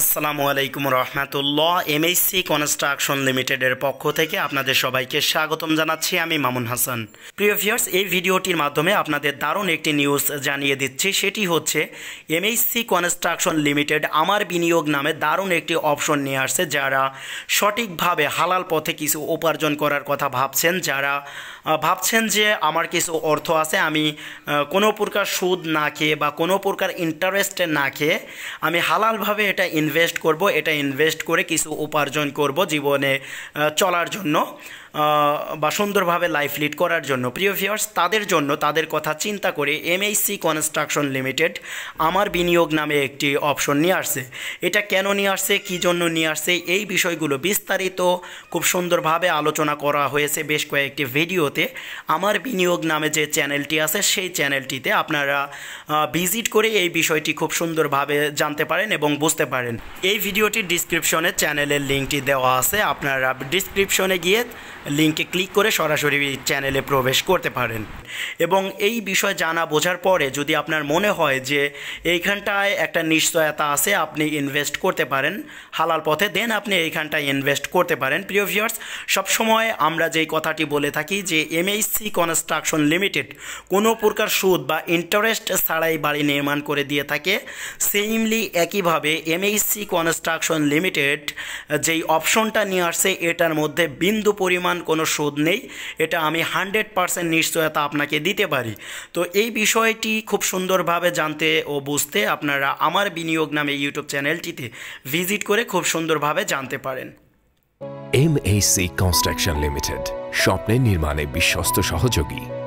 আসসালামু আলাইকুম রহমাতুল্লাহ এমএসসি কনস্ট্রাকশন লিমিটেডের পক্ষ থেকে আপনাদের সবাইকে স্বাগতম জানাচ্ছি আমি মামুন হাসান প্রিয় ভিউয়ার্স এই ভিডিওটির মাধ্যমে আপনাদের দারুণ একটি নিউজ জানিয়ে দিচ্ছি সেটি হচ্ছে এমএসসি কনস্ট্রাকশন লিমিটেড আমার বিনিয়োগ নামে দারুণ একটি অপশন নিয়ে আসছে যারা সঠিকভাবে হালাল পথে কিছু উপার্জন করার কথা ভাবছেন যারা ভাবছেন যে আমার কিছু অর্থ আছে আমি কোনো প্রকার সুদ না খেয়ে বা কোনো প্রকার ইন্টারেস্টে না খেয়ে আমি হালালভাবে এটা ইনভেস্ট করব এটা ইনভেস্ট করে কিছু উপার্জন করব জীবনে চলার জন্য বা সুন্দরভাবে লাইফ লিড করার জন্য প্রিয় ভিউয়ার্স তাদের জন্য তাদের কথা চিন্তা করে এমএইসি কনস্ট্রাকশন লিমিটেড আমার বিনিয়োগ নামে একটি অপশন নিয়ে আসছে এটা কেন নিয়ে আসছে কী জন্য নিয়ে আসছে এই বিষয়গুলো বিস্তারিত খুব সুন্দরভাবে আলোচনা করা হয়েছে বেশ কয়েকটি ভিডিওতে আমার বিনিয়োগ নামে যে চ্যানেলটি আছে সেই চ্যানেলটিতে আপনারা ভিজিট করে এই বিষয়টি খুব সুন্দরভাবে জানতে পারেন এবং বুঝতে পারেন এই ভিডিওটি ডিসক্রিপশনে চ্যানেলের লিঙ্কটি দেওয়া আছে আপনারা ডিসক্রিপশনে গিয়ে লিঙ্কে ক্লিক করে সরাসরি চ্যানেলে প্রবেশ করতে পারেন এবং এই বিষয় জানা বোঝার পরে যদি আপনার মনে হয় যে এইখানটায় একটা নিশ্চয়তা আছে আপনি ইনভেস্ট করতে পারেন হালাল পথে দেন আপনি এইখানটায় ইনভেস্ট করতে পারেন প্রিয় ভিউয়ার্স সবসময় আমরা যেই কথাটি বলে থাকি যে এমএইসি কনস্ট্রাকশন লিমিটেড কোনো প্রকার সুদ বা ইন্টারেস্ট ছাড়াই বাড়ি নির্মাণ করে দিয়ে থাকে সেইমলি একইভাবে এমএইসি কনস্ট্রাকশন লিমিটেড যেই অপশনটা নিয়ে আসছে এটার মধ্যে বিন্দু পরিমাণ কোনো সুদ নেই এটা আমি হানড্রেড পারসেন্ট নিশ্চয়তা আপনাকে দিতে পারি তো এই বিষয়টি খুব সুন্দরভাবে জানতে ও বুঝতে আপনারা আমার বিনিয়োগ নামে ইউটিউব চ্যানেলটিতে ভিজিট করে খুব সুন্দরভাবে জানতে পারেন এম এই সি কনস্ট্রাকশন লিমিটেড স্বপ্নের নির্মাণে বিশ্বস্ত সহযোগী